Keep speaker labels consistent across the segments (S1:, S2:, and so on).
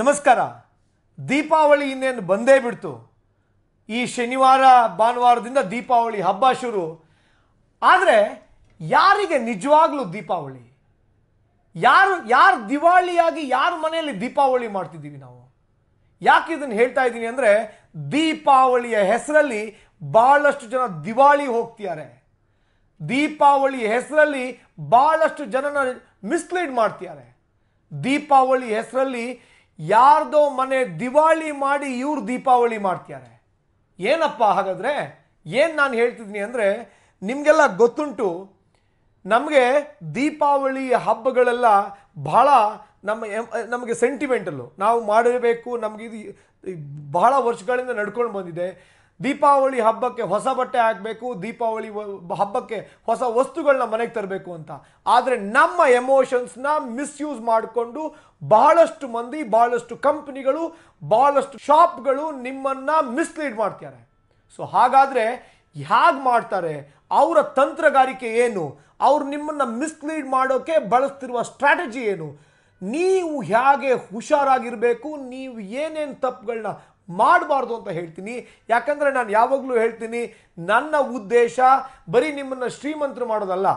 S1: ನಮಸ್ಕಾರ ದೀಪಾವಳಿ ಇನ್ನೇನು ಬಂದೇ ಬಿಡ್ತು ಈ ಶನಿವಾರ ಭಾನುವಾರದಿಂದ ದೀಪಾವಳಿ ಹಬ್ಬ ಶುರು ಆದರೆ ಯಾರಿಗೆ ನಿಜವಾಗ್ಲೂ ದೀಪಾವಳಿ ಯಾರು ಯಾರು ದಿವಾಳಿಯಾಗಿ ಯಾರ ಮನೆಯಲ್ಲಿ ದೀಪಾವಳಿ ಮಾಡ್ತಿದ್ದೀವಿ ನಾವು ಯಾಕೆ ಇದನ್ನು ಹೇಳ್ತಾ ಇದ್ದೀನಿ ಅಂದರೆ ದೀಪಾವಳಿಯ ಹೆಸರಲ್ಲಿ ಭಾಳಷ್ಟು ಜನ ದಿವಾಳಿ ಹೋಗ್ತಿದ್ದಾರೆ ದೀಪಾವಳಿ ಹೆಸರಲ್ಲಿ ಭಾಳಷ್ಟು ಜನನ ಮಿಸ್ಲೀಡ್ ಮಾಡ್ತಿದ್ದಾರೆ ದೀಪಾವಳಿ ಹೆಸರಲ್ಲಿ ಯಾರ್ದೋ ಮನೆ ದಿವಾಳಿ ಮಾಡಿ ಇವ್ರು ದೀಪಾವಳಿ ಮಾಡ್ತಾರೆ ಏನಪ್ಪ ಹಾಗಾದರೆ ಏನು ನಾನು ಹೇಳ್ತಿದ್ದೀನಿ ಅಂದರೆ ನಿಮಗೆಲ್ಲ ಗೊತ್ತುಂಟು ನಮಗೆ ದೀಪಾವಳಿ ಹಬ್ಬಗಳೆಲ್ಲ ಬಹಳ ನಮ್ಮ ನಮಗೆ ಸೆಂಟಿಮೆಂಟಲ್ಲು ನಾವು ಮಾಡಿರಬೇಕು ನಮಗಿದು ಬಹಳ ವರ್ಷಗಳಿಂದ ನಡ್ಕೊಂಡು ಬಂದಿದೆ ದೀಪಾವಳಿ ಹಬ್ಬಕ್ಕೆ ಹೊಸ ಬಟ್ಟೆ ಹಾಕಬೇಕು ದೀಪಾವಳಿ ಹಬ್ಬಕ್ಕೆ ಹೊಸ ವಸ್ತುಗಳನ್ನ ಮನೆಗೆ ತರಬೇಕು ಅಂತ ಆದರೆ ನಮ್ಮ ಎಮೋಷನ್ಸ್ನ ಮಿಸ್ಯೂಸ್ ಮಾಡಿಕೊಂಡು ಬಹಳಷ್ಟು ಮಂದಿ ಬಹಳಷ್ಟು ಕಂಪ್ನಿಗಳು ಬಹಳಷ್ಟು ಶಾಪ್ಗಳು ನಿಮ್ಮನ್ನು ಮಿಸ್ಲೀಡ್ ಮಾಡ್ತಾರೆ ಸೊ ಹಾಗಾದರೆ ಹೇಗೆ ಮಾಡ್ತಾರೆ ಅವರ ತಂತ್ರಗಾರಿಕೆ ಏನು ಅವ್ರು ನಿಮ್ಮನ್ನು ಮಿಸ್ಲೀಡ್ ಮಾಡೋಕ್ಕೆ ಬಳಸ್ತಿರುವ ಸ್ಟ್ರಾಟಜಿ ಏನು ನೀವು ಹೇಗೆ ಹುಷಾರಾಗಿರಬೇಕು ನೀವು ಏನೇನು ತಪ್ಪುಗಳನ್ನ ಮಾಡಬಾರ್ದು ಅಂತ ಹೇಳ್ತೀನಿ ಯಾಕಂದರೆ ನಾನು ಯಾವಾಗಲೂ ಹೇಳ್ತೀನಿ ನನ್ನ ಉದ್ದೇಶ ಬರೀ ನಿಮ್ಮನ್ನು ಶ್ರೀಮಂತರು ಮಾಡೋದಲ್ಲ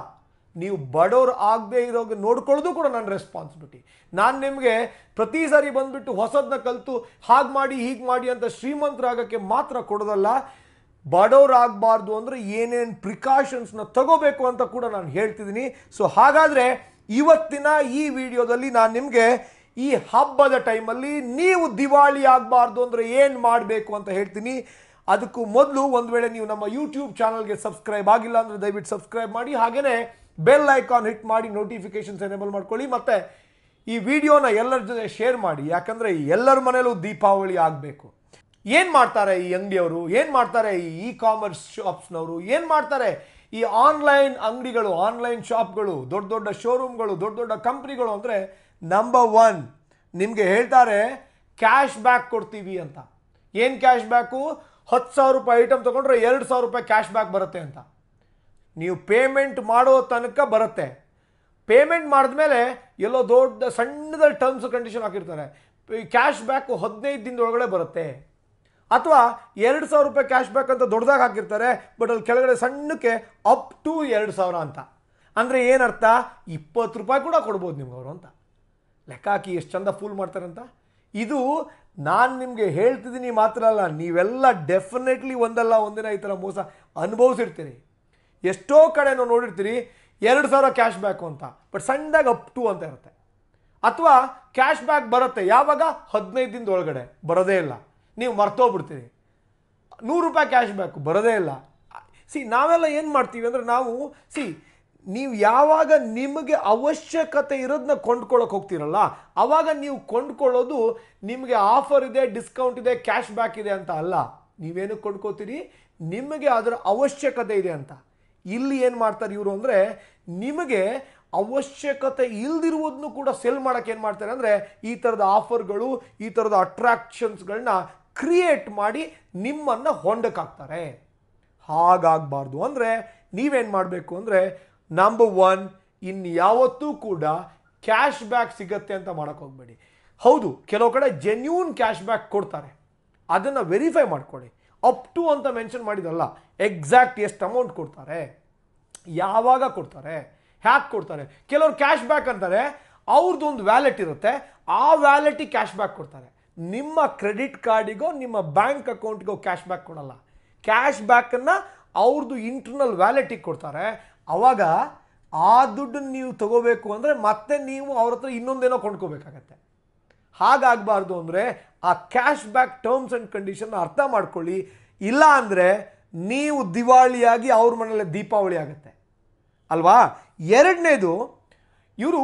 S1: ನೀವು ಬಡವರು ಆಗದೆ ಇರೋಗೆ ನೋಡ್ಕೊಳ್ಳೋದು ಕೂಡ ನನ್ನ ರೆಸ್ಪಾನ್ಸಿಬಿಲಿಟಿ ನಾನು ನಿಮಗೆ ಪ್ರತಿ ಸಾರಿ ಬಂದುಬಿಟ್ಟು ಹೊಸದನ್ನ ಕಲಿತು ಹಾಗೆ ಮಾಡಿ ಹೀಗೆ ಮಾಡಿ ಅಂತ ಶ್ರೀಮಂತರಾಗೋಕ್ಕೆ ಮಾತ್ರ ಕೊಡೋದಲ್ಲ ಬಡವರಾಗಬಾರ್ದು ಅಂದರೆ ಏನೇನು ಪ್ರಿಕಾಷನ್ಸ್ನ ತಗೋಬೇಕು ಅಂತ ಕೂಡ ನಾನು ಹೇಳ್ತಿದ್ದೀನಿ ಸೊ ಹಾಗಾದರೆ ಇವತ್ತಿನ ಈ ವಿಡಿಯೋದಲ್ಲಿ ನಾನು ನಿಮಗೆ ಈ ಹಬ್ಬದ ಟೈಮಲ್ಲಿ ನೀವು ದಿವಾಳಿ ಆಗಬಾರ್ದು ಅಂದರೆ ಏನು ಮಾಡಬೇಕು ಅಂತ ಹೇಳ್ತೀನಿ ಅದಕ್ಕೂ ಮೊದಲು ಒಂದು ವೇಳೆ ನೀವು ನಮ್ಮ ಯೂಟ್ಯೂಬ್ ಚಾನಲ್ಗೆ ಸಬ್ಸ್ಕ್ರೈಬ್ ಆಗಿಲ್ಲ ಅಂದರೆ ದಯವಿಟ್ಟು ಸಬ್ಸ್ಕ್ರೈಬ್ ಮಾಡಿ ಹಾಗೆಯೇ ಬೆಲ್ ಐಕಾನ್ ಹಿಟ್ ಮಾಡಿ ನೋಟಿಫಿಕೇಷನ್ಸ್ ಎನೇಬಲ್ ಮಾಡ್ಕೊಳ್ಳಿ ಮತ್ತು ಈ ವಿಡಿಯೋನ ಎಲ್ಲರ ಜೊತೆ ಶೇರ್ ಮಾಡಿ ಯಾಕಂದರೆ ಎಲ್ಲರ ಮನೇಲೂ ದೀಪಾವಳಿ ಆಗಬೇಕು ಏನು ಮಾಡ್ತಾರೆ ಈ ಅಂಗಡಿಯವರು ಏನು ಮಾಡ್ತಾರೆ ಈ ಇ ಕಾಮರ್ಸ್ ಶಾಪ್ಸ್ನವರು ಏನು ಮಾಡ್ತಾರೆ ಈ ಆನ್ಲೈನ್ ಅಂಗಡಿಗಳು ಆನ್ಲೈನ್ ಶಾಪ್ಗಳು ದೊಡ್ಡ ದೊಡ್ಡ ಶೋರೂಮ್ಗಳು ದೊಡ್ಡ ದೊಡ್ಡ ಕಂಪ್ನಿಗಳು ಅಂದರೆ ನಂಬರ್ ಒನ್ ನಿಮಗೆ ಹೇಳ್ತಾರೆ ಕ್ಯಾಶ್ ಬ್ಯಾಕ್ ಕೊಡ್ತೀವಿ ಅಂತ ಏನು ಕ್ಯಾಶ್ ಬ್ಯಾಕು ಹತ್ತು ಸಾವಿರ ರೂಪಾಯಿ ಐಟಮ್ ತಗೊಂಡ್ರೆ ಎರಡು ಸಾವಿರ ರೂಪಾಯಿ ಕ್ಯಾಶ್ ಬ್ಯಾಕ್ ಬರುತ್ತೆ ಅಂತ ನೀವು ಪೇಮೆಂಟ್ ಮಾಡೋ ತನಕ ಬರುತ್ತೆ ಪೇಮೆಂಟ್ ಮಾಡಿದ್ಮೇಲೆ ಎಲ್ಲೋ ದೊಡ್ಡ ಸಣ್ಣದಲ್ಲಿ ಟರ್ಮ್ಸ್ ಕಂಡೀಷನ್ ಹಾಕಿರ್ತಾರೆ ಕ್ಯಾಶ್ ಬ್ಯಾಕು ಹದಿನೈದು ದಿನದೊಳಗಡೆ ಬರುತ್ತೆ ಅಥವಾ ಎರಡು ಸಾವಿರ ರೂಪಾಯಿ ಕ್ಯಾಶ್ ಬ್ಯಾಕ್ ಅಂತ ದೊಡ್ಡದಾಗಿ ಹಾಕಿರ್ತಾರೆ ಬಟ್ ಅಲ್ಲಿ ಕೆಳಗಡೆ ಸಣ್ಣಕ್ಕೆ ಅಪ್ ಟು ಎರಡು ಸಾವಿರ ಅಂತ ಅಂದರೆ ಏನರ್ಥ ಇಪ್ಪತ್ತು ರೂಪಾಯಿ ಕೂಡ ಕೊಡ್ಬೋದು ನಿಮ್ಗೆ ಅವರು ಅಂತ ಲೆಕ್ಕ ಹಾಕಿ ಎಷ್ಟು ಚಂದ ಫೂಲ್ ಮಾಡ್ತಾರಂತ ಇದು ನಾನು ನಿಮಗೆ ಹೇಳ್ತಿದ್ದೀನಿ ಮಾತ್ರ ಅಲ್ಲ ನೀವೆಲ್ಲ ಡೆಫಿನೆಟ್ಲಿ ಒಂದಲ್ಲ ಒಂದಿನ ಈ ಥರ ಮೋಸ ಅನುಭವಿಸಿರ್ತೀರಿ ಎಷ್ಟೋ ಕಡೆ ನಾವು ನೋಡಿರ್ತೀರಿ ಎರಡು ಸಾವಿರ ಕ್ಯಾಶ್ ಬ್ಯಾಕು ಅಂತ ಬಟ್ ಸಣ್ಣದಾಗ ಅಪ್ ಟು ಅಂತ ಇರುತ್ತೆ ಅಥವಾ ಕ್ಯಾಶ್ ಬ್ಯಾಕ್ ಬರುತ್ತೆ ಯಾವಾಗ ಹದಿನೈದು ದಿನದ ಒಳಗಡೆ ಬರೋದೇ ಇಲ್ಲ ನೀವು ಮರ್ತೋಗ್ಬಿಡ್ತೀರಿ ನೂರು ರೂಪಾಯಿ ಕ್ಯಾಶ್ ಬ್ಯಾಕು ಬರೋದೇ ಇಲ್ಲ ಸಿ ನಾವೆಲ್ಲ ಏನು ಮಾಡ್ತೀವಿ ಅಂದರೆ ನಾವು ಸಿ ನೀವು ಯಾವಾಗ ನಿಮಗೆ ಅವಶ್ಯಕತೆ ಇರೋದನ್ನ ಕೊಂಡ್ಕೊಳ್ಳೋಕೆ ಹೋಗ್ತೀರಲ್ಲ ಆವಾಗ ನೀವು ಕೊಂಡ್ಕೊಳ್ಳೋದು ನಿಮಗೆ ಆಫರ್ ಇದೆ ಡಿಸ್ಕೌಂಟ್ ಇದೆ ಕ್ಯಾಶ್ ಬ್ಯಾಕ್ ಇದೆ ಅಂತ ಅಲ್ಲ ನೀವೇನು ಕೊಂಡ್ಕೋತೀರಿ ನಿಮಗೆ ಅದರ ಅವಶ್ಯಕತೆ ಇದೆ ಅಂತ ಇಲ್ಲಿ ಏನು ಮಾಡ್ತಾರೆ ಇವರು ಅಂದರೆ ನಿಮಗೆ ಅವಶ್ಯಕತೆ ಇಲ್ದಿರುವುದನ್ನು ಕೂಡ ಸೆಲ್ ಮಾಡೋಕ್ಕೆ ಏನು ಮಾಡ್ತಾರೆ ಅಂದರೆ ಈ ಥರದ ಆಫರ್ಗಳು ಈ ಥರದ ಅಟ್ರಾಕ್ಷನ್ಸ್ಗಳನ್ನ ಕ್ರಿಯೇಟ್ ಮಾಡಿ ನಿಮ್ಮನ್ನು ಹೊಂಡಕ್ಕಾಗ್ತಾರೆ ಹಾಗಾಗಬಾರ್ದು ಅಂದರೆ ನೀವೇನು ಮಾಡಬೇಕು ಅಂದರೆ ನಂಬರ್ ಒನ್ ಇನ್ಯಾವತ್ತೂ ಕೂಡ ಕ್ಯಾಶ್ ಬ್ಯಾಕ್ ಸಿಗತ್ತೆ ಅಂತ ಮಾಡಕ್ಕೆ ಹೋಗ್ಬೇಡಿ ಹೌದು ಕೆಲವು ಕಡೆ ಜೆನ್ಯೂನ್ ಕ್ಯಾಶ್ ಬ್ಯಾಕ್ ಕೊಡ್ತಾರೆ ಅದನ್ನು ವೆರಿಫೈ ಮಾಡ್ಕೊಳ್ಳಿ ಅಪ್ ಟು ಅಂತ ಮೆನ್ಷನ್ ಮಾಡಿದಲ್ಲ ಎಕ್ಸಾಕ್ಟ್ ಎಷ್ಟು ಅಮೌಂಟ್ ಕೊಡ್ತಾರೆ ಯಾವಾಗ ಕೊಡ್ತಾರೆ ಹ್ಯಾಕ್ ಕೊಡ್ತಾರೆ ಕೆಲವರು ಕ್ಯಾಶ್ ಬ್ಯಾಕ್ ಅಂತಾರೆ ಒಂದು ವ್ಯಾಲೆಟ್ ಇರುತ್ತೆ ಆ ವ್ಯಾಲೆಟಿಗೆ ಕ್ಯಾಶ್ ಬ್ಯಾಕ್ ಕೊಡ್ತಾರೆ ನಿಮ್ಮ ಕ್ರೆಡಿಟ್ ಕಾರ್ಡಿಗೋ ನಿಮ್ಮ ಬ್ಯಾಂಕ್ ಅಕೌಂಟ್ಗೋ ಕ್ಯಾಶ್ ಬ್ಯಾಕ್ ಕೊಡಲ್ಲ ಕ್ಯಾಶ್ ಬ್ಯಾಕನ್ನು ಅವ್ರದ್ದು ಇಂಟರ್ನಲ್ ವ್ಯಾಲೆಟಿಗೆ ಕೊಡ್ತಾರೆ ಆವಾಗ ಆ ದುಡ್ಡನ್ನು ನೀವು ತಗೋಬೇಕು ಅಂದರೆ ಮತ್ತೆ ನೀವು ಅವ್ರ ಹತ್ರ ಇನ್ನೊಂದೇನೋ ಕೊಂಡ್ಕೋಬೇಕಾಗತ್ತೆ ಹಾಗಾಗಬಾರ್ದು ಅಂದರೆ ಆ ಕ್ಯಾಶ್ ಬ್ಯಾಕ್ ಟರ್ಮ್ಸ್ ಆ್ಯಂಡ್ ಕಂಡೀಷನ್ನ ಅರ್ಥ ಮಾಡ್ಕೊಳ್ಳಿ ಇಲ್ಲ ಅಂದರೆ ನೀವು ದಿವಾಳಿಯಾಗಿ ಅವ್ರ ಮನೇಲೆ ದೀಪಾವಳಿ ಆಗುತ್ತೆ ಅಲ್ವಾ ಎರಡನೇದು ಇವರು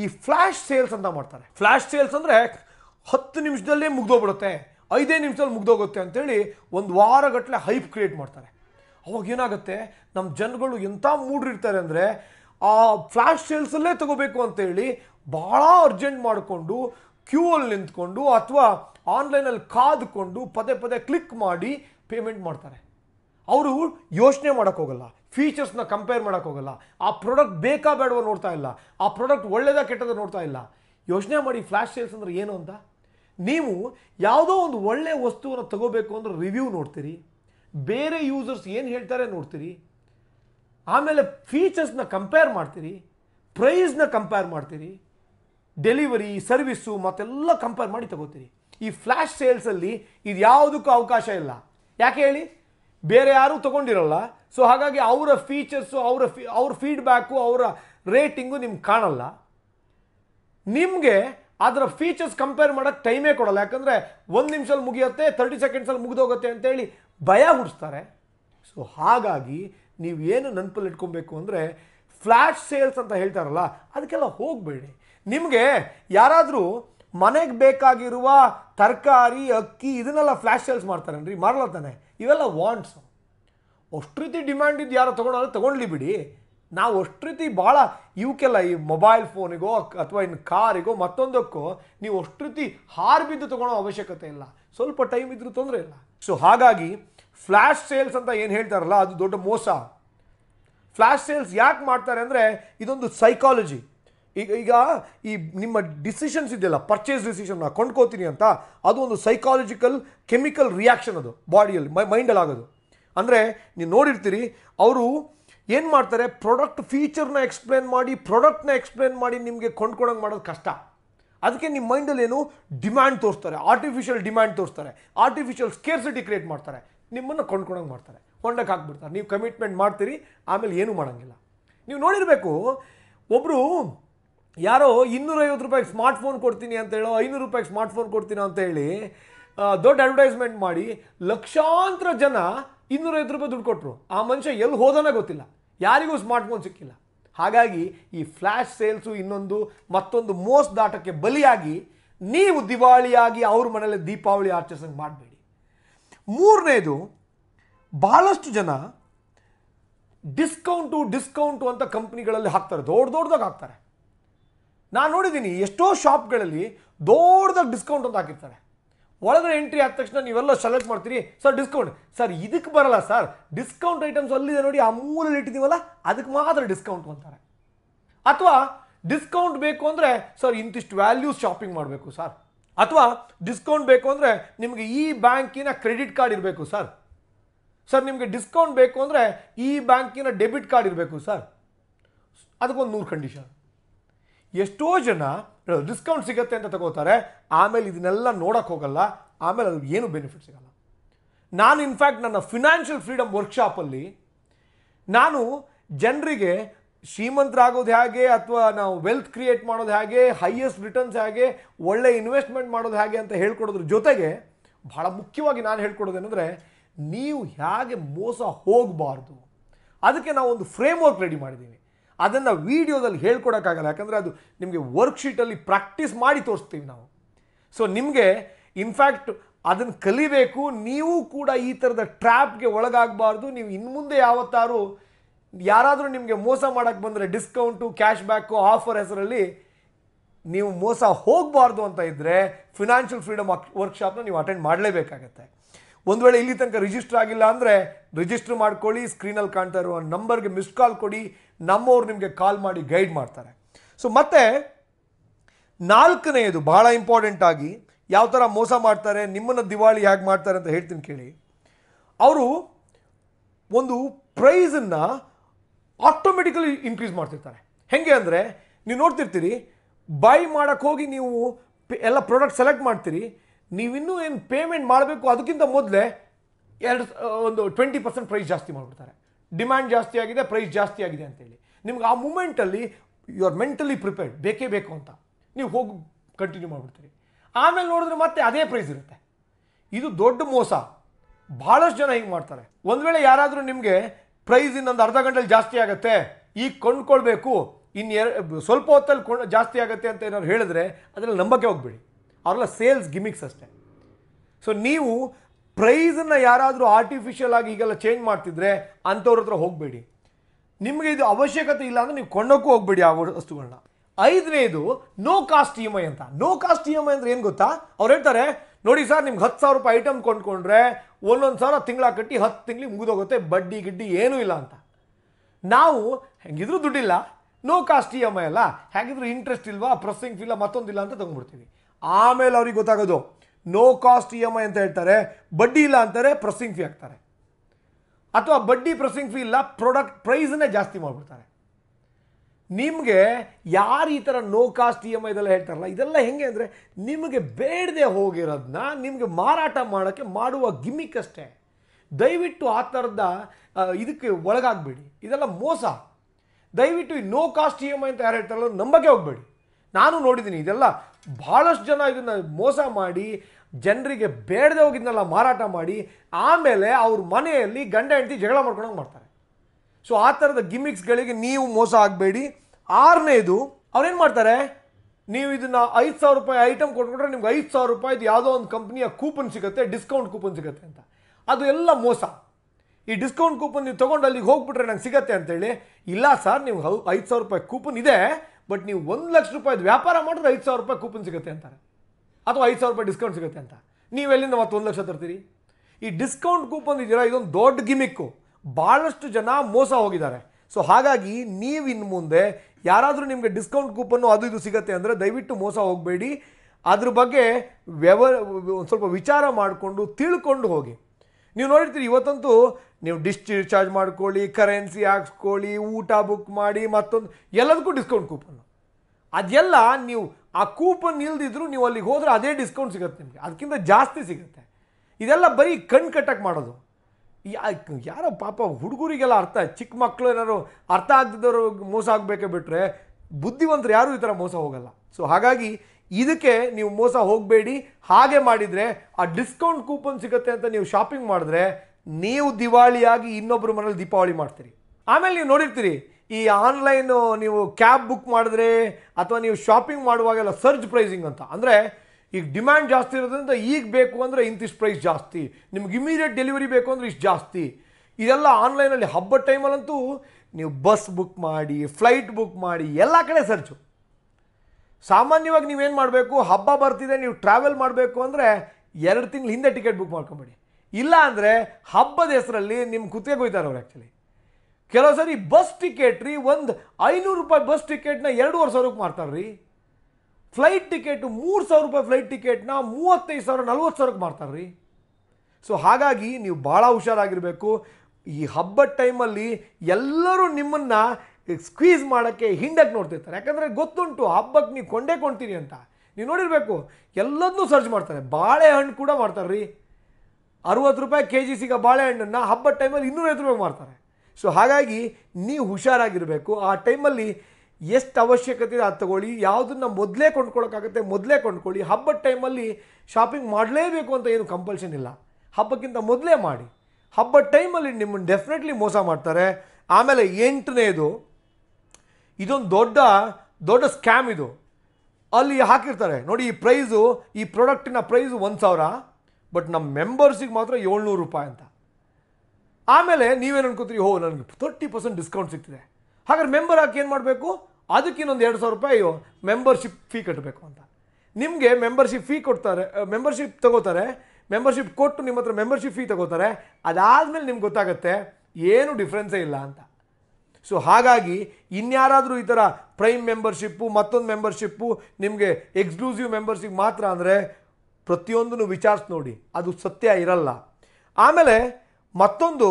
S1: ಈ ಫ್ಲ್ಯಾಶ್ ಸೇಲ್ಸ್ ಅಂತ ಮಾಡ್ತಾರೆ ಫ್ಲ್ಯಾಶ್ ಸೇಲ್ಸ್ ಅಂದರೆ ಹತ್ತು ನಿಮಿಷದಲ್ಲೇ ಮುಗ್ದೋಗ್ಬಿಡುತ್ತೆ ಐದೇ ನಿಮಿಷದಲ್ಲಿ ಮುಗ್ದೋಗುತ್ತೆ ಅಂತೇಳಿ ಒಂದು ವಾರಗಟ್ಟಲೆ ಹೈಪ್ ಕ್ರಿಯೇಟ್ ಮಾಡ್ತಾರೆ ಅವಾಗ ಏನಾಗುತ್ತೆ ನಮ್ಮ ಜನಗಳು ಎಂಥ ಮೂಡ್ರಿರ್ತಾರೆ ಅಂದರೆ ಆ ಫ್ಲ್ಯಾಶ್ ಸೇಲ್ಸಲ್ಲೇ ತಗೋಬೇಕು ಅಂತೇಳಿ ಭಾಳ ಅರ್ಜೆಂಟ್ ಮಾಡಿಕೊಂಡು ಕ್ಯೂ ಅಲ್ಲಿ ನಿಂತ್ಕೊಂಡು ಅಥವಾ ಆನ್ಲೈನಲ್ಲಿ ಕಾದುಕೊಂಡು ಪದೇ ಪದೇ ಕ್ಲಿಕ್ ಮಾಡಿ ಪೇಮೆಂಟ್ ಮಾಡ್ತಾರೆ ಅವರು ಯೋಚನೆ ಮಾಡೋಕ್ಕೋಗಲ್ಲ ಫೀಚರ್ಸ್ನ ಕಂಪೇರ್ ಮಾಡೋಕ್ಕೋಗಲ್ಲ ಆ ಪ್ರಾಡಕ್ಟ್ ಬೇಕಾ ಬೇಡವೋ ನೋಡ್ತಾ ಇಲ್ಲ ಆ ಪ್ರಾಡಕ್ಟ್ ಒಳ್ಳೇದ ಕೆಟ್ಟದ ನೋಡ್ತಾ ಇಲ್ಲ ಯೋಚನೆ ಮಾಡಿ ಫ್ಲಾಶ್ ಸೇಲ್ಸ್ ಅಂದರೆ ಏನು ಅಂತ ನೀವು ಯಾವುದೋ ಒಂದು ಒಳ್ಳೆಯ ವಸ್ತುವನ್ನು ತಗೋಬೇಕು ಅಂದರೆ ರಿವ್ಯೂ ನೋಡ್ತೀರಿ ಬೇರೆ ಯೂಸರ್ಸ್ ಏನು ಹೇಳ್ತಾರೆ ನೋಡ್ತೀರಿ ಆಮೇಲೆ ಫೀಚರ್ಸ್ನ ಕಂಪೇರ್ ಮಾಡ್ತೀರಿ ಪ್ರೈಸ್ನ ಕಂಪೇರ್ ಮಾಡ್ತೀರಿ ಡೆಲಿವರಿ ಸರ್ವಿಸ್ಸು ಮತ್ತೆಲ್ಲ ಕಂಪೇರ್ ಮಾಡಿ ತಗೋತೀರಿ ಈ ಫ್ಲ್ಯಾಶ್ ಸೇಲ್ಸಲ್ಲಿ ಇದು ಯಾವುದಕ್ಕೂ ಅವಕಾಶ ಇಲ್ಲ ಯಾಕೆ ಹೇಳಿ ಬೇರೆ ಯಾರೂ ತೊಗೊಂಡಿರಲ್ಲ ಸೊ ಹಾಗಾಗಿ ಅವರ ಫೀಚರ್ಸು ಅವರ ಫೀ ಅವ್ರ ಫೀಡ್ಬ್ಯಾಕು ಅವರ ರೇಟಿಂಗು ನಿಮ್ಗೆ ಕಾಣಲ್ಲ ನಿಮಗೆ ಅದರ ಫೀಚರ್ಸ್ ಕಂಪೇರ್ ಮಾಡೋಕ್ಕೆ ಟೈಮೇ ಕೊಡಲ್ಲ ಯಾಕಂದರೆ ಒಂದು ನಿಮಿಷದಲ್ಲಿ ಮುಗಿಯುತ್ತೆ ತರ್ಟಿ ಸೆಕೆಂಡ್ಸಲ್ಲಿ ಮುಗಿದೋಗುತ್ತೆ ಅಂತೇಳಿ ಭಯ ಹುಡ್ಸ್ತಾರೆ ಸೊ ಹಾಗಾಗಿ ನೀವು ಏನು ನೆನಪಲ್ಲಿ ಇಟ್ಕೊಬೇಕು ಅಂದರೆ ಫ್ಲ್ಯಾಶ್ ಸೇಲ್ಸ್ ಅಂತ ಹೇಳ್ತಾರಲ್ಲ ಅದಕ್ಕೆಲ್ಲ ಹೋಗಬೇಡಿ ನಿಮಗೆ ಯಾರಾದರೂ ಮನೆಗೆ ಬೇಕಾಗಿರುವ ತರಕಾರಿ ಅಕ್ಕಿ ಇದನ್ನೆಲ್ಲ ಫ್ಲ್ಯಾಶ್ ಸೇಲ್ಸ್ ಮಾಡ್ತಾರೇನ್ರಿ ಮಾರಲ್ಲ ತಾನೆ ಇವೆಲ್ಲ ವಾಂಟ್ಸು ಅಷ್ಟು ರೀತಿ ಡಿಮ್ಯಾಂಡ್ ಇದ್ದು ಯಾರೋ ತೊಗೊಂಡ್ರೆ ತೊಗೊಂಡ್ಲಿ ಬಿಡಿ ನಾವು ಅಷ್ಟು ರೀತಿ ಭಾಳ ಇವಕ್ಕೆಲ್ಲ ಈ ಮೊಬೈಲ್ ಫೋನಿಗೋ ಅಥವಾ ಇನ್ನು ಕಾರಿಗೋ ಮತ್ತೊಂದಕ್ಕೋ ನೀವು ಅಷ್ಟು ರೀತಿ ಹಾರು ಬಿದ್ದು ತೊಗೊಳೋ ಅವಶ್ಯಕತೆ ಇಲ್ಲ ಸ್ವಲ್ಪ ಟೈಮ್ ಇದ್ರೂ ತೊಂದರೆ ಇಲ್ಲ ಸೊ ಹಾಗಾಗಿ ಫ್ಲ್ಯಾಶ್ ಸೇಲ್ಸ್ ಅಂತ ಏನು ಹೇಳ್ತಾರಲ್ಲ ಅದು ದೊಡ್ಡ ಮೋಸ ಫ್ಲ್ಯಾಶ್ ಸೇಲ್ಸ್ ಯಾಕೆ ಮಾಡ್ತಾರೆ ಅಂದರೆ ಇದೊಂದು ಸೈಕಾಲಜಿ ಈಗ ಈಗ ಈ ನಿಮ್ಮ ಡಿಸಿಷನ್ಸ್ ಇದೆಯಲ್ಲ ಪರ್ಚೇಸ್ ಡಿಸಿಷನ್ ನಾ ಕೊಂಡ್ಕೋತೀನಿ ಅಂತ ಅದು ಒಂದು ಸೈಕಾಲಜಿಕಲ್ ಕೆಮಿಕಲ್ ರಿಯಾಕ್ಷನ್ ಅದು ಬಾಡಿಯಲ್ಲಿ ಮೈ ಮೈಂಡಲ್ಲಿ ಆಗೋದು ಅಂದರೆ ನೀವು ನೋಡಿರ್ತೀರಿ ಅವರು ಏನು ಮಾಡ್ತಾರೆ ಪ್ರಾಡಕ್ಟ್ ಫೀಚರ್ನ ಎಕ್ಸ್ಪ್ಲೇನ್ ಮಾಡಿ ಪ್ರಾಡಕ್ಟ್ನ ಎಕ್ಸ್ಪ್ಲೇನ್ ಮಾಡಿ ನಿಮಗೆ ಕೊಂಡ್ಕೊಳಂಗೆ ಮಾಡೋದು ಕಷ್ಟ ಅದಕ್ಕೆ ನಿಮ್ಮ ಮೈಂಡಲ್ಲಿ ಏನು ಡಿಮ್ಯಾಂಡ್ ತೋರಿಸ್ತಾರೆ ಆರ್ಟಿಫಿಷಿಯಲ್ ಡಿಮ್ಯಾಂಡ್ ತೋರಿಸ್ತಾರೆ ಆರ್ಟಿಫಿಷಿಯಲ್ ಸ್ಕೇರ್ಸಿಟಿ ಕ್ರಿಯೇಟ್ ಮಾಡ್ತಾರೆ ನಿಮ್ಮನ್ನು ಕೊಂಡ್ಕೊಂಡಂಗೆ ಮಾಡ್ತಾರೆ ಹೊಂಡಕ್ಕೆ ಹಾಕ್ಬಿಡ್ತಾರೆ ನೀವು ಕಮಿಟ್ಮೆಂಟ್ ಮಾಡ್ತೀರಿ ಆಮೇಲೆ ಏನೂ ಮಾಡೋಂಗಿಲ್ಲ ನೀವು ನೋಡಿರಬೇಕು ಒಬ್ಬರು ಯಾರೋ ಇನ್ನೂರೈವತ್ತು ರೂಪಾಯಿಗೆ ಫೋನ್ ಕೊಡ್ತೀನಿ ಅಂತ ಹೇಳೋ ಐನೂರು ರೂಪಾಯಿಗೆ ಫೋನ್ ಕೊಡ್ತೀನಿ ಅಂತ ಹೇಳಿ ದೊಡ್ಡ ಅಡ್ವರ್ಟೈಸ್ಮೆಂಟ್ ಮಾಡಿ ಲಕ್ಷಾಂತರ ಜನ ಇನ್ನೂರೈವತ್ತು ರೂಪಾಯಿ ದುಡ್ಡು ಕೊಟ್ಟರು ಆ ಮನುಷ್ಯ ಎಲ್ಲಿ ಹೋದನ ಗೊತ್ತಿಲ್ಲ ಯಾರಿಗೂ ಸ್ಮಾರ್ಟ್ ಫೋನ್ ಸಿಕ್ಕಿಲ್ಲ ಹಾಗಾಗಿ ಈ ಫ್ಲ್ಯಾಶ್ ಸೇಲ್ಸು ಇನ್ನೊಂದು ಮತ್ತೊಂದು ಮೋಸ್ ದಾಟಕ್ಕೆ ಬಲಿಯಾಗಿ ನೀವು ದಿವಾಳಿಯಾಗಿ ಅವ್ರ ಮನೇಲಿ ದೀಪಾವಳಿ ಆಚರಿಸಂಗೆ ಮಾಡಬೇಡಿ ಮೂರನೇದು ಬಹಳಷ್ಟು ಜನ ಡಿಸ್ಕೌಂಟು ಡಿಸ್ಕೌಂಟು ಅಂತ ಕಂಪ್ನಿಗಳಲ್ಲಿ ಹಾಕ್ತಾರೆ ದೊಡ್ಡ ದೊಡ್ಡದಾಗ ಹಾಕ್ತಾರೆ ನಾನು ನೋಡಿದ್ದೀನಿ ಎಷ್ಟೋ ಶಾಪ್ಗಳಲ್ಲಿ ದೊಡ್ಡದಾಗ ಡಿಸ್ಕೌಂಟ್ ಅಂತ ಹಾಕಿರ್ತಾರೆ ಒಳಗಡೆ ಎಂಟ್ರಿ ಆದ ತಕ್ಷಣ ನೀವೆಲ್ಲ ಸೆಲೆಕ್ಟ್ ಮಾಡ್ತೀರಿ ಸರ್ ಡಿಸ್ಕೌಂಟ್ ಸರ್ ಇದಕ್ಕೆ ಬರಲ್ಲ ಸರ್ ಡಿಸ್ಕೌಂಟ್ ಐಟಮ್ಸ್ ಅಲ್ಲಿದೆ ನೋಡಿ ಆ ಮೂಲಲ್ಲಿ ಇಟ್ಟಿದ್ದೀವಲ್ಲ ಅದಕ್ಕೆ ಮಾತ್ರ ಡಿಸ್ಕೌಂಟ್ ಅಂತಾರೆ ಅಥವಾ ಡಿಸ್ಕೌಂಟ್ ಬೇಕು ಅಂದರೆ ಸರ್ ಇಂತಿಷ್ಟು ವ್ಯಾಲ್ಯೂಸ್ ಶಾಪಿಂಗ್ ಮಾಡಬೇಕು ಸರ್ ಅಥವಾ ಡಿಸ್ಕೌಂಟ್ ಬೇಕು ಅಂದರೆ ನಿಮಗೆ ಈ ಬ್ಯಾಂಕಿನ ಕ್ರೆಡಿಟ್ ಕಾರ್ಡ್ ಇರಬೇಕು ಸರ್ ಸರ್ ನಿಮಗೆ ಡಿಸ್ಕೌಂಟ್ ಬೇಕು ಅಂದರೆ ಈ ಬ್ಯಾಂಕಿನ ಡೆಬಿಟ್ ಕಾರ್ಡ್ ಇರಬೇಕು ಸರ್ ಅದಕ್ಕೊಂದು ನೂರು ಕಂಡೀಷನ್ ಎಷ್ಟೋ ಜನ ಡಿಸ್ಕೌಂಟ್ ಸಿಗುತ್ತೆ ಅಂತ ತಗೋತಾರೆ ಆಮೇಲೆ ಇದನ್ನೆಲ್ಲ ನೋಡೋಕ್ಕೆ ಹೋಗಲ್ಲ ಆಮೇಲೆ ಅದು ಏನು ಬೆನಿಫಿಟ್ ಸಿಗಲ್ಲ ನಾನು ಇನ್ಫ್ಯಾಕ್ಟ್ ನನ್ನ ಫಿನಾನ್ಷಿಯಲ್ ಫ್ರೀಡಮ್ ವರ್ಕ್ಶಾಪಲ್ಲಿ ನಾನು ಜನರಿಗೆ ಶ್ರೀಮಂತರಾಗೋದು ಹೇಗೆ ಅಥವಾ ನಾವು ವೆಲ್ತ್ ಕ್ರಿಯೇಟ್ ಮಾಡೋದು ಹೇಗೆ ಹೈಯೆಸ್ಟ್ ರಿಟರ್ನ್ಸ್ ಹೇಗೆ ಒಳ್ಳೆ ಇನ್ವೆಸ್ಟ್ಮೆಂಟ್ ಮಾಡೋದು ಹೇಗೆ ಅಂತ ಹೇಳ್ಕೊಡೋದ್ರ ಜೊತೆಗೆ ಬಹಳ ಮುಖ್ಯವಾಗಿ ನಾನು ಹೇಳ್ಕೊಡೋದೇನೆಂದರೆ ನೀವು ಹೇಗೆ ಮೋಸ ಹೋಗಬಾರ್ದು ಅದಕ್ಕೆ ನಾವು ಒಂದು ಫ್ರೇಮ್ ವರ್ಕ್ ರೆಡಿ ಮಾಡಿದ್ದೀನಿ ಅದನ್ನು ವೀಡಿಯೋದಲ್ಲಿ ಹೇಳ್ಕೊಡೋಕ್ಕಾಗಲ್ಲ ಯಾಕಂದರೆ ಅದು ನಿಮಗೆ ವರ್ಕ್ಶೀಟಲ್ಲಿ ಪ್ರಾಕ್ಟೀಸ್ ಮಾಡಿ ತೋರಿಸ್ತೀವಿ ನಾವು ಸೊ ನಿಮಗೆ ಇನ್ಫ್ಯಾಕ್ಟ್ ಅದನ್ನು ಕಲಿಬೇಕು ನೀವು ಕೂಡ ಈ ಥರದ ಟ್ರ್ಯಾಪ್ಗೆ ಒಳಗಾಗಬಾರ್ದು ನೀವು ಇನ್ನು ಮುಂದೆ ಯಾವತ್ತಾರು ಯಾರಾದರೂ ನಿಮಗೆ ಮೋಸ ಮಾಡೋಕ್ಕೆ ಬಂದರೆ ಡಿಸ್ಕೌಂಟು ಕ್ಯಾಶ್ ಬ್ಯಾಕು ಆಫರ್ ಹೆಸರಲ್ಲಿ ನೀವು ಮೋಸ ಹೋಗಬಾರ್ದು ಅಂತ ಇದ್ದರೆ ಫಿನಾನ್ಷಿಯಲ್ ಫ್ರೀಡಮ್ ವರ್ಕ್ಶಾಪ್ನ ನೀವು ಅಟೆಂಡ್ ಮಾಡಲೇಬೇಕಾಗತ್ತೆ ಒಂದು ವೇಳೆ ಇಲ್ಲಿ ತನಕ ರಿಜಿಸ್ಟರ್ ಆಗಿಲ್ಲ ಅಂದರೆ ರಿಜಿಸ್ಟರ್ ಮಾಡ್ಕೊಳ್ಳಿ ಸ್ಕ್ರೀನಲ್ಲಿ ಕಾಣ್ತಾ ಇರುವ ನಂಬರ್ಗೆ ಮಿಸ್ ಕಾಲ್ ಕೊಡಿ ನಮ್ಮವ್ರು ನಿಮಗೆ ಕಾಲ್ ಮಾಡಿ ಗೈಡ್ ಮಾಡ್ತಾರೆ ಸೊ ಮತ್ತೆ ನಾಲ್ಕನೆಯದು ಬಹಳ ಇಂಪಾರ್ಟೆಂಟ್ ಆಗಿ ಯಾವ ಥರ ಮೋಸ ಮಾಡ್ತಾರೆ ನಿಮ್ಮನ್ನು ದಿವಾಳಿ ಹೇಗೆ ಮಾಡ್ತಾರೆ ಅಂತ ಹೇಳ್ತೀನಿ ಕೇಳಿ ಅವರು ಒಂದು ಪ್ರೈಸನ್ನು ಆಟೋಮೆಟಿಕಲಿ ಇನ್ಕ್ರೀಸ್ ಮಾಡ್ತಿರ್ತಾರೆ ಹೆಂಗೆ ಅಂದರೆ ನೀವು ನೋಡ್ತಿರ್ತೀರಿ ಬೈ ಮಾಡೋಕ್ಕೆ ಹೋಗಿ ನೀವು ಎಲ್ಲ ಪ್ರಾಡಕ್ಟ್ ಸೆಲೆಕ್ಟ್ ಮಾಡ್ತೀರಿ ನೀವಿನ್ನೂ ಏನು ಪೇಮೆಂಟ್ ಮಾಡಬೇಕು ಅದಕ್ಕಿಂತ ಮೊದಲೇ ಎರಡು ಒಂದು ಟ್ವೆಂಟಿ ಪರ್ಸೆಂಟ್ ಪ್ರೈಸ್ ಜಾಸ್ತಿ ಮಾಡಿಬಿಡ್ತಾರೆ ಡಿಮ್ಯಾಂಡ್ ಜಾಸ್ತಿ ಆಗಿದೆ ಪ್ರೈಸ್ ಜಾಸ್ತಿ ಆಗಿದೆ ಅಂತೇಳಿ ನಿಮ್ಗೆ ಆ ಮೂಮೆಂಟಲ್ಲಿ ಯು ಆರ್ ಮೆಂಟಲಿ ಪ್ರಿಪೇರ್ಡ್ ಬೇಕೇ ಬೇಕು ಅಂತ ನೀವು ಹೋಗಿ ಕಂಟಿನ್ಯೂ ಮಾಡಿಬಿಡ್ತೀರಿ ಆಮೇಲೆ ನೋಡಿದ್ರೆ ಮತ್ತೆ ಅದೇ ಪ್ರೈಸ್ ಇರುತ್ತೆ ಇದು ದೊಡ್ಡ ಮೋಸ ಭಾಳಷ್ಟು ಜನ ಹಿಂಗೆ ಮಾಡ್ತಾರೆ ಒಂದು ವೇಳೆ ಯಾರಾದರೂ ನಿಮಗೆ ಪ್ರೈಸ್ ಇನ್ನೊಂದು ಅರ್ಧ ಗಂಟೆಲಿ ಜಾಸ್ತಿ ಆಗುತ್ತೆ ಈಗ ಕೊಂಡ್ಕೊಳ್ಬೇಕು ಇನ್ನು ಸ್ವಲ್ಪ ಹೊತ್ತಲ್ಲಿ ಕೊಂಡ್ ಜಾಸ್ತಿ ಆಗುತ್ತೆ ಅಂತ ಏನಾದ್ರು ಹೇಳಿದ್ರೆ ಅದರಲ್ಲಿ ನಂಬಕ್ಕೆ ಹೋಗ್ಬೇಡಿ ಅವರೆಲ್ಲ ಸೇಲ್ಸ್ ಗಿಮಿಕ್ಸ್ ಅಷ್ಟೆ ಸೊ ನೀವು ಪ್ರೈಸನ್ನು ಯಾರಾದರೂ ಆರ್ಟಿಫಿಷಿಯಲ್ ಆಗಿ ಈಗೆಲ್ಲ ಚೇಂಜ್ ಮಾಡ್ತಿದ್ರೆ ಅಂಥವ್ರ ಹತ್ರ ಹೋಗಬೇಡಿ ನಿಮಗೆ ಇದು ಅವಶ್ಯಕತೆ ಇಲ್ಲ ಅಂದರೆ ನೀವು ಕೊಂಡೋಕ್ಕೂ ಹೋಗಬೇಡಿ ಆ ವಸ್ತುಗಳನ್ನ ಐದನೇದು no cost E e M I ಅಂತ no cost E M I ಅಂದರೆ ಏನು ಗೊತ್ತಾ ಅವ್ರು ಹೇಳ್ತಾರೆ ನೋಡಿ ಸರ್ ನಿಮ್ಗೆ ಹತ್ತು ಸಾವಿರ ರೂಪಾಯಿ ಐಟಮ್ ಕೊಂಡ್ಕೊಂಡ್ರೆ ಒಂದೊಂದು ಸಾವಿರ ತಿಂಗಳ ಕಟ್ಟಿ ಹತ್ತು ತಿಂಗಳಿಗೆ ಮುಗಿದೋಗುತ್ತೆ ಬಡ್ಡಿ ಗಿಡ್ಡಿ ಏನೂ ಇಲ್ಲ ಅಂತ ನಾವು ಹೆಂಗಿದ್ರೂ ದುಡ್ಡಿಲ್ಲ no cost E M I ಅಲ್ಲ ಹೇಗಿದ್ರು ಇಂಟ್ರೆಸ್ಟ್ ಇಲ್ವಾ ಪ್ರೊಸೆಸಿಂಗ್ ಫೀಲ್ ಮತ್ತೊಂದಿಲ್ಲ ಅಂತ ತೊಗೊಂಡ್ಬಿಡ್ತೀವಿ ಆಮೇಲೆ ಅವ್ರಿಗೆ ಗೊತ್ತಾಗೋದು no cost E M I ಅಂತ ಹೇಳ್ತಾರೆ ಬಡ್ಡಿ ಇಲ್ಲ ಅಂತಾರೆ ಪ್ರೊಸಿಂಗ್ ಫೀ ಹಾಕ್ತಾರೆ ಅಥವಾ ಬಡ್ಡಿ ಪ್ರೊಸಿಂಗ್ ಫೀ ಇಲ್ಲ ಪ್ರಾಡಕ್ಟ್ ಪ್ರೈಸನ್ನೇ ಜಾಸ್ತಿ ಮಾಡಿಬಿಡ್ತಾರೆ ನಿಮಗೆ ಯಾರು ಈ ಥರ no cost e E M ಐದೆಲ್ಲ ಹೇಳ್ತಾರಲ್ಲ ಇದೆಲ್ಲ ಹೆಂಗೆ ಅಂದರೆ ನಿಮಗೆ ಬೇಡದೆ ಹೋಗಿರೋದನ್ನ ನಿಮಗೆ ಮಾರಾಟ ಮಾಡೋಕ್ಕೆ ಮಾಡುವ ಗಿಮಿಕ್ ಅಷ್ಟೇ ದಯವಿಟ್ಟು ಆ ಥರದ ಇದಕ್ಕೆ ಒಳಗಾಗಬೇಡಿ ಇದೆಲ್ಲ ಮೋಸ ದಯವಿಟ್ಟು ಈ no cost E M I ಅಂತ ಯಾರು ಹೇಳ್ತಾರಲ್ಲ ನಂಬಕ್ಕೆ ಹೋಗಬೇಡಿ ನಾನು ನೋಡಿದ್ದೀನಿ ಇದೆಲ್ಲ ಭಾಳಷ್ಟು ಜನ ಇದನ್ನು ಮೋಸ ಮಾಡಿ ಜನರಿಗೆ ಬೇಡದೆ ಹೋಗಿದ್ದನ್ನೆಲ್ಲ ಮಾರಾಟ ಮಾಡಿ ಆಮೇಲೆ ಅವ್ರ ಮನೆಯಲ್ಲಿ ಗಂಡ ಹೆಂಡತಿ ಜಗಳ ಮಾಡ್ಕೊಂಡೋಗಿ ಮಾಡ್ತಾರೆ ಸೊ ಆ ಥರದ ಗಿಮಿಕ್ಸ್ಗಳಿಗೆ ನೀವು ಮೋಸ ಆಗಬೇಡಿ ಆರನೇದು ಅವ್ರೇನು ಮಾಡ್ತಾರೆ ನೀವು ಇದನ್ನು ಐದು ಸಾವಿರ ರೂಪಾಯಿ ಐಟಮ್ ಕೊಟ್ಕೊಂಡ್ರೆ ನಿಮ್ಗೆ ಐದು ಸಾವಿರ ರೂಪಾಯಿ ಇದು ಯಾವುದೋ ಒಂದು ಕಂಪ್ನಿಯ ಕೂಪನ್ ಸಿಗುತ್ತೆ ಡಿಸ್ಕೌಂಟ್ ಕೂಪನ್ ಸಿಗುತ್ತೆ ಅಂತ ಅದು ಎಲ್ಲ ಮೋಸ ಈ ಡಿಸ್ಕೌಂಟ್ ಕೂಪನ್ ನೀವು ತೊಗೊಂಡು ಅಲ್ಲಿಗೆ ಹೋಗ್ಬಿಟ್ರೆ ನಂಗೆ ಸಿಗತ್ತೆ ಅಂತೇಳಿ ಇಲ್ಲ ಸರ್ ನೀವು ಐದು ಸಾವಿರ ರೂಪಾಯಿ ಕೂಪನ್ ಇದೆ ಬಟ್ ನೀವು ಒಂದು ಲಕ್ಷ ರೂಪಾಯಿದು ವ್ಯಾಪಾರ ಮಾಡಿದ್ರೆ ಐದು ಸಾವಿರ ರೂಪಾಯಿ ಕೂಪನ್ ಸಿಗುತ್ತೆ ಅಂತಾರೆ ಅಥವಾ ಐದು ಸಾವಿರ ರೂಪಾಯಿ ಡಿಸ್ಕೌಂಟ್ ಸಿಗುತ್ತೆ ಅಂತ ನೀವು ಎಲ್ಲಿಂದ ಮತ್ತೆ ಒಂದು ಲಕ್ಷ ತರ್ತೀರಿ ಈ ಡಿಸ್ಕೌಂಟ್ ಕೂಪನ್ ಇದೆಯಲ್ಲ ಇದೊಂದು ದೊಡ್ಡ ಗಿಮಿಕ್ಕು ಭಾಳಷ್ಟು ಜನ ಮೋಸ ಹೋಗಿದ್ದಾರೆ ಸೊ ಹಾಗಾಗಿ ನೀವು ಇನ್ನು ಮುಂದೆ ಯಾರಾದರೂ ನಿಮಗೆ ಡಿಸ್ಕೌಂಟ್ ಕೂಪನ್ನು ಅದು ಇದು ಸಿಗುತ್ತೆ ಅಂದರೆ ದಯವಿಟ್ಟು ಮೋಸ ಹೋಗಬೇಡಿ ಅದ್ರ ಬಗ್ಗೆ ವ್ಯವ ಒಂದು ಸ್ವಲ್ಪ ವಿಚಾರ ಮಾಡಿಕೊಂಡು ತಿಳ್ಕೊಂಡು ಹೋಗಿ ನೀವು ನೋಡಿರ್ತೀರಿ ಇವತ್ತಂತೂ ನೀವು ಡಿಶ್ ಮಾಡ್ಕೊಳ್ಳಿ ಕರೆನ್ಸಿ ಹಾಕ್ಸ್ಕೊಳ್ಳಿ ಊಟ ಬುಕ್ ಮಾಡಿ ಮತ್ತೊಂದು ಎಲ್ಲದಕ್ಕೂ ಡಿಸ್ಕೌಂಟ್ ಕೂಪನ್ ಅದೆಲ್ಲ ನೀವು ಆ ಕೂಪನ್ ಇಲ್ದಿದ್ರು ನೀವು ಅಲ್ಲಿಗೆ ಹೋದರೆ ಅದೇ ಡಿಸ್ಕೌಂಟ್ ಸಿಗುತ್ತೆ ನಿಮಗೆ ಅದಕ್ಕಿಂತ ಜಾಸ್ತಿ ಸಿಗುತ್ತೆ ಇದೆಲ್ಲ ಬರೀ ಕಣ್ಣು ಕಟ್ಟಕ್ಕೆ ಮಾಡೋದು ಯಾರೋ ಪಾಪ ಹುಡುಗರಿಗೆಲ್ಲ ಅರ್ಥ ಚಿಕ್ಕ ಮಕ್ಕಳು ಏನಾದ್ರು ಅರ್ಥ ಆಗದಿದ್ದವರು ಮೋಸ ಆಗಬೇಕೆ ಬಿಟ್ಟರೆ ಬುದ್ಧಿವಂತರು ಯಾರೂ ಈ ಥರ ಮೋಸ ಹೋಗಲ್ಲ ಸೊ ಹಾಗಾಗಿ ಇದಕ್ಕೆ ನೀವು ಮೋಸ ಹೋಗಬೇಡಿ ಹಾಗೆ ಮಾಡಿದರೆ ಆ ಡಿಸ್ಕೌಂಟ್ ಕೂಪನ್ ಸಿಗುತ್ತೆ ಅಂತ ನೀವು ಶಾಪಿಂಗ್ ಮಾಡಿದ್ರೆ ನೀವು ದಿವಾಳಿಯಾಗಿ ಇನ್ನೊಬ್ಬರು ಮನೇಲಿ ದೀಪಾವಳಿ ಮಾಡ್ತೀರಿ ಆಮೇಲೆ ನೀವು ನೋಡಿರ್ತೀರಿ ಈ ಆನ್ಲೈನು ನೀವು ಕ್ಯಾಬ್ ಬುಕ್ ಮಾಡಿದ್ರೆ ಅಥವಾ ನೀವು ಶಾಪಿಂಗ್ ಮಾಡುವಾಗೆಲ್ಲ ಸರ್ಜ್ ಪ್ರೈಸಿಂಗ್ ಅಂತ ಅಂದರೆ ಈಗ ಡಿಮ್ಯಾಂಡ್ ಜಾಸ್ತಿ ಇರೋದ್ರಿಂದ ಈಗ ಬೇಕು ಅಂದರೆ ಇಂತಿಷ್ಟು ಪ್ರೈಸ್ ಜಾಸ್ತಿ ನಿಮ್ಗೆ ಇಮಿಡಿಯೇಟ್ ಡೆಲಿವರಿ ಬೇಕು ಅಂದರೆ ಇಷ್ಟು ಜಾಸ್ತಿ ಇದೆಲ್ಲ ಆನ್ಲೈನಲ್ಲಿ ಹಬ್ಬದ ಟೈಮಲ್ಲಂತೂ ನೀವು ಬಸ್ ಬುಕ್ ಮಾಡಿ ಫ್ಲೈಟ್ ಬುಕ್ ಮಾಡಿ ಎಲ್ಲ ಕಡೆ ಸರ್ಚು ಸಾಮಾನ್ಯವಾಗಿ ನೀವೇನು ಮಾಡಬೇಕು ಹಬ್ಬ ಬರ್ತಿದೆ ನೀವು ಟ್ರಾವೆಲ್ ಮಾಡಬೇಕು ಅಂದರೆ ಎರಡು ತಿಂಗಳ ಹಿಂದೆ ಟಿಕೆಟ್ ಬುಕ್ ಮಾಡ್ಕೊಂಬಿಡಿ ಇಲ್ಲ ಅಂದರೆ ಹಬ್ಬದ ಹೆಸರಲ್ಲಿ ನಿಮ್ಮ ಕುತ್ತಿಗೆ ಹೋಗ್ತಾರೆ ಅವ್ರು ಆ್ಯಕ್ಚುಲಿ ಕೆಲವು ಸರಿ ಬಸ್ ಟಿಕೆಟ್ ರೀ ಒಂದು ಐನೂರು ರೂಪಾಯಿ ಬಸ್ ಟಿಕೆಟ್ನ ಎರಡೂವರೆ ಸಾವಿರಕ್ಕೆ ಮಾಡ್ತಾರೆ ರೀ ಫ್ಲೈಟ್ ಟಿಕೆಟು ಮೂರು ಸಾವಿರ ರೂಪಾಯಿ ಫ್ಲೈಟ್ ಟಿಕೆಟ್ನ ಮೂವತ್ತೈದು ಸಾವಿರ ನಲ್ವತ್ತು ಸಾವಿರಕ್ಕೆ ಮಾಡ್ತಾರೆ ರೀ ಸೊ ಹಾಗಾಗಿ ನೀವು ಭಾಳ ಹುಷಾರಾಗಿರಬೇಕು ಈ ಹಬ್ಬದ ಟೈಮಲ್ಲಿ ಎಲ್ಲರೂ ನಿಮ್ಮನ್ನು ಸ್ಕ್ವೀಸ್ ಮಾಡೋಕ್ಕೆ ಹಿಂಡಕ್ಕೆ ನೋಡ್ತಿರ್ತಾರೆ ಯಾಕಂದರೆ ಗೊತ್ತುಂಟು ಹಬ್ಬಕ್ಕೆ ನೀವು ಕೊಂಡೇ ಕೊಂಡ್ತೀನಿ ಅಂತ ನೀವು ನೋಡಿರಬೇಕು ಎಲ್ಲದನ್ನೂ ಸರ್ಚ್ ಮಾಡ್ತಾರೆ ಬಾಳೆಹಣ್ಣು ಕೂಡ ಮಾಡ್ತಾರೆ ರೀ ಅರುವತ್ತು ರೂಪಾಯಿ ಕೆ ಜಿ ಸಿಗೋ ಬಾಳೆಹಣ್ಣನ್ನು ಹಬ್ಬದ ಟೈಮಲ್ಲಿ ಇನ್ನೂರೈವತ್ತು ರೂಪಾಯಿ ಮಾಡ್ತಾರೆ ಸೊ ಹಾಗಾಗಿ ನೀವು ಹುಷಾರಾಗಿರಬೇಕು ಆ ಟೈಮಲ್ಲಿ ಎಷ್ಟು ಅವಶ್ಯಕತೆ ಅದು ತಗೊಳ್ಳಿ ಯಾವುದನ್ನು ಮೊದಲೇ ಕೊಂಡ್ಕೊಳ್ಳೋಕ್ಕಾಗುತ್ತೆ ಮೊದಲೇ ಕೊಂಡ್ಕೊಳ್ಳಿ ಹಬ್ಬದ ಟೈಮಲ್ಲಿ ಶಾಪಿಂಗ್ ಮಾಡಲೇಬೇಕು ಅಂತ ಏನು ಕಂಪಲ್ಷನ್ ಇಲ್ಲ ಹಬ್ಬಕ್ಕಿಂತ ಮೊದಲೇ ಮಾಡಿ ಹಬ್ಬದ ಟೈಮಲ್ಲಿ ನಿಮ್ಮನ್ನು ಡೆಫಿನೆಟ್ಲಿ ಮೋಸ ಮಾಡ್ತಾರೆ ಆಮೇಲೆ ಎಂಟನೇದು ಇದೊಂದು ದೊಡ್ಡ ದೊಡ್ಡ ಸ್ಕ್ಯಾಮ್ ಇದು ಅಲ್ಲಿ ಹಾಕಿರ್ತಾರೆ ನೋಡಿ ಈ ಪ್ರೈಸು ಈ ಪ್ರಾಡಕ್ಟಿನ ಪ್ರೈಸು ಒಂದು ಸಾವಿರ ಬಟ್ ನಮ್ಮ ಮೆಂಬರ್ಸಿಗೆ ಮಾತ್ರ ಏಳ್ನೂರು ರೂಪಾಯಿ ಅಂತ ಆಮೇಲೆ ನೀವೇನು ಅನ್ಕೋತೀರಿ ಓ ನನಗೆ ತರ್ಟಿ ಪರ್ಸೆಂಟ್ ಡಿಸ್ಕೌಂಟ್ ಸಿಗ್ತಿದೆ ಹಾಗಾದ್ರೆ ಮೆಂಬರ್ ಹಾಕಿ ಏನು ಮಾಡಬೇಕು ಅದಕ್ಕೆ ಇನ್ನೊಂದು ಎರಡು ಸಾವಿರ ರೂಪಾಯಿ ಮೆಂಬರ್ಶಿಪ್ ಫೀ ಕಟ್ಟಬೇಕು ಅಂತ ನಿಮಗೆ ಮೆಂಬರ್ಶಿಪ್ ಫೀ ಕೊಡ್ತಾರೆ ಮೆಂಬರ್ಶಿಪ್ ತಗೋತಾರೆ ಮೆಂಬರ್ಶಿಪ್ ಕೊಟ್ಟು ನಿಮ್ಮ ಹತ್ರ ಮೆಂಬರ್ಶಿಪ್ ಫೀ ತಗೋತಾರೆ ಅದಾದಮೇಲೆ ನಿಮ್ಗೆ ಗೊತ್ತಾಗುತ್ತೆ ಏನು ಡಿಫ್ರೆನ್ಸೇ ಇಲ್ಲ ಅಂತ ಸೊ ಹಾಗಾಗಿ ಇನ್ಯಾರಾದರೂ ಈ ಥರ ಪ್ರೈಮ್ ಮೆಂಬರ್ಶಿಪ್ಪು ಮತ್ತೊಂದು ಮೆಂಬರ್ಶಿಪ್ಪು ನಿಮಗೆ ಎಕ್ಸ್ಕ್ಲೂಸಿವ್ ಮೆಂಬರ್ಶಿಪ್ ಮಾತ್ರ ಅಂದರೆ ಪ್ರತಿಯೊಂದನ್ನು ವಿಚಾರಿಸಿ ನೋಡಿ ಅದು ಸತ್ಯ ಇರಲ್ಲ ಆಮೇಲೆ ಮತ್ತೊಂದು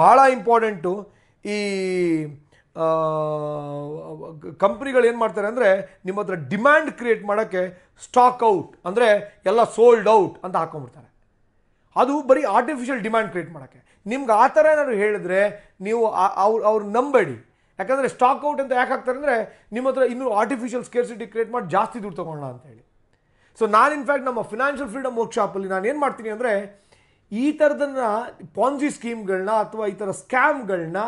S1: ಭಾಳ ಇಂಪಾರ್ಟೆಂಟು ಈ ಕಂಪ್ನಿಗಳು ಏನು ಮಾಡ್ತಾರೆ ಅಂದರೆ ನಿಮ್ಮ ಹತ್ರ ಡಿಮ್ಯಾಂಡ್ ಕ್ರಿಯೇಟ್ ಮಾಡೋಕ್ಕೆ ಸ್ಟಾಕ್ ಔಟ್ ಅಂದರೆ ಎಲ್ಲ ಸೋಲ್ಡ್ ಔಟ್ ಅಂತ ಹಾಕೊಂಡ್ಬಿಡ್ತಾರೆ ಅದು ಬರೀ ಆರ್ಟಿಫಿಷಿಯಲ್ ಡಿಮ್ಯಾಂಡ್ ಕ್ರಿಯೇಟ್ ಮಾಡೋಕ್ಕೆ ನಿಮ್ಗೆ ಆ ಥರ ಏನಾದ್ರು ಹೇಳಿದ್ರೆ ನೀವು ಅವ್ರು ಅವ್ರು ನಂಬೇಡಿ ಯಾಕಂದರೆ ಸ್ಟಾಕ್ ಔಟ್ ಅಂತ ಯಾಕೆ ಹಾಕ್ತಾರೆ ಅಂದರೆ ನಿಮ್ಮ ಹತ್ರ ಇನ್ನೂ ಆರ್ಟಿಫಿಷಿಯಲ್ ಸ್ಕೇರ್ಸಿಟಿ ಕ್ರಿಯೇಟ್ ಮಾಡಿ ಜಾಸ್ತಿ ದುಡ್ಡು ತೊಗೊಳ್ಳೋಣ ಅಂತೇಳಿ ಸೊ ನಾನು ಇನ್ಫ್ಯಾಕ್ಟ್ ನಮ್ಮ ಫಿನಾನ್ಷಿಯಲ್ ಫ್ರೀಡಮ್ ವರ್ಕ್ಶಾಪಲ್ಲಿ ನಾನು ಏನು ಮಾಡ್ತೀನಿ ಅಂದರೆ ಈ ಥರದನ್ನ ಪಾನ್ಸಿ ಸ್ಕೀಮ್ಗಳನ್ನ ಅಥವಾ ಈ ಥರ ಸ್ಕ್ಯಾಮ್ಗಳನ್ನ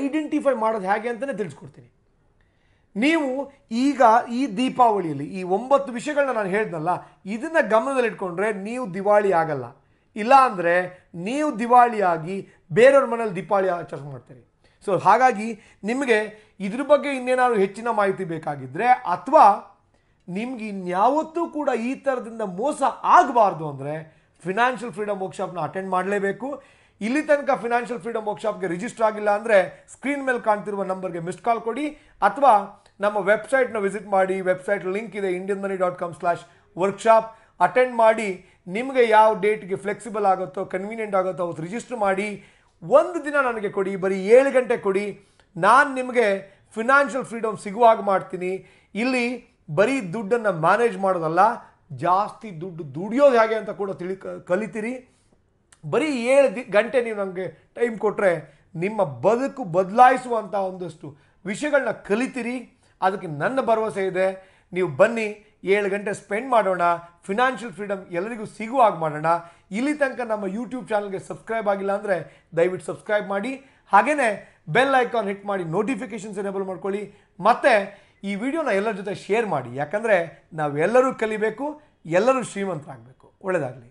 S1: ಐಡೆಂಟಿಫೈ ಮಾಡೋದು ಹೇಗೆ ಅಂತಲೇ ತಿಳಿಸ್ಕೊಡ್ತೀನಿ ನೀವು ಈಗ ಈ ದೀಪಾವಳಿಯಲ್ಲಿ ಈ ಒಂಬತ್ತು ವಿಷಯಗಳನ್ನ ನಾನು ಹೇಳ್ದಲ್ಲ ಇದನ್ನು ಗಮನದಲ್ಲಿಟ್ಕೊಂಡ್ರೆ ನೀವು ದಿವಾಳಿ ಆಗಲ್ಲ ಇಲ್ಲ ಅಂದರೆ ನೀವು ದಿವಾಳಿಯಾಗಿ ಬೇರೆಯವ್ರ ಮನೇಲಿ ದೀಪಾವಳಿ ಆಚರಣೆ ಮಾಡ್ತೀರಿ ಸೊ ಹಾಗಾಗಿ ನಿಮಗೆ ಇದ್ರ ಬಗ್ಗೆ ಇನ್ನೇನಾದ್ರು ಹೆಚ್ಚಿನ ಮಾಹಿತಿ ಬೇಕಾಗಿದ್ದರೆ ಅಥವಾ ನಿಮ್ಗೆ ಇನ್ಯಾವತ್ತೂ ಕೂಡ ಈ ಥರದಿಂದ ಮೋಸ ಆಗಬಾರ್ದು ಅಂದರೆ ಫಿನಾನ್ಷಿಯಲ್ ಫ್ರೀಡಮ್ ವರ್ಕ್ಶಾಪ್ನ ಅಟೆಂಡ್ ಮಾಡಲೇಬೇಕು ಇಲ್ಲಿ ತನಕ ಫಿನಾನ್ಷಿಯಲ್ ಫ್ರೀಡಮ್ ವರ್ಕ್ಶಾಪ್ಗೆ ರಿಜಿಸ್ಟರ್ ಆಗಿಲ್ಲ ಅಂದರೆ ಸ್ಕ್ರೀನ್ ಮೇಲೆ ಕಾಣ್ತಿರುವ ನಂಬರ್ಗೆ ಮಿಸ್ಡ್ ಕಾಲ್ ಕೊಡಿ ಅಥವಾ ನಮ್ಮ ವೆಬ್ಸೈಟ್ನ ವಿಸಿಟ್ ಮಾಡಿ ವೆಬ್ಸೈಟ್ ಲಿಂಕ್ ಇದೆ Indian Money dot com slash workshop attend ಮಾಡಿ ನಿಮಗೆ ಯಾವ ಡೇಟ್ಗೆ ಫ್ಲೆಕ್ಸಿಬಲ್ ಆಗುತ್ತೋ ಕನ್ವೀನಿಯೆಂಟ್ ಆಗುತ್ತೋ ಅವತ್ತು ರಿಜಿಸ್ಟರ್ ಮಾಡಿ ಒಂದು ದಿನ ನನಗೆ ಕೊಡಿ ಬರೀ ಏಳು ಗಂಟೆ ಕೊಡಿ ನಾನು ನಿಮಗೆ ಫಿನಾನ್ಷಿಯಲ್ ಫ್ರೀಡಮ್ ಸಿಗುವಾಗ ಮಾಡ್ತೀನಿ ಇಲ್ಲಿ ಬರೀ ದುಡ್ಡನ್ನು ಮ್ಯಾನೇಜ್ ಮಾಡೋದಲ್ಲ ಜಾಸ್ತಿ ದುಡ್ಡು ದುಡಿಯೋದು ಹೇಗೆ ಅಂತ ಕೂಡ ತಿಳಿ ಕಲಿತೀರಿ ಬರೀ ಏಳು ದಿ ಗಂಟೆ ನೀವು ನನಗೆ ಟೈಮ್ ಕೊಟ್ಟರೆ ನಿಮ್ಮ ಬದುಕು ಬದಲಾಯಿಸುವಂಥ ಒಂದಷ್ಟು ವಿಷಯಗಳನ್ನ ಕಲಿತೀರಿ ಅದಕ್ಕೆ ನನ್ನ ಭರವಸೆ ಇದೆ ನೀವು ಬನ್ನಿ ಏಳು ಗಂಟೆ ಸ್ಪೆಂಡ್ ಮಾಡೋಣ ಫಿನಾನ್ಷಿಯಲ್ ಫ್ರೀಡಮ್ ಎಲ್ಲರಿಗೂ ಹಾಗೆ ಮಾಡೋಣ ಇಲ್ಲಿ ತನಕ ನಮ್ಮ ಯೂಟ್ಯೂಬ್ ಚಾನಲ್ಗೆ ಸಬ್ಸ್ಕ್ರೈಬ್ ಆಗಿಲ್ಲ ಅಂದರೆ ದಯವಿಟ್ಟು ಸಬ್ಸ್ಕ್ರೈಬ್ ಮಾಡಿ ಹಾಗೆಯೇ ಬೆಲ್ ಐಕಾನ್ ಹಿಟ್ ಮಾಡಿ ನೋಟಿಫಿಕೇಷನ್ಸ್ ಎನೇಬಲ್ ಮಾಡ್ಕೊಳ್ಳಿ ಮತ್ತು ಈ ವಿಡಿಯೋನ ಎಲ್ಲರ ಜೊತೆ ಶೇರ್ ಮಾಡಿ ಯಾಕಂದರೆ ನಾವೆಲ್ಲರೂ ಕಲಿಬೇಕು ಎಲ್ಲರೂ ಶ್ರೀಮಂತರಾಗಬೇಕು ಒಳ್ಳೆಯದಾಗಲಿ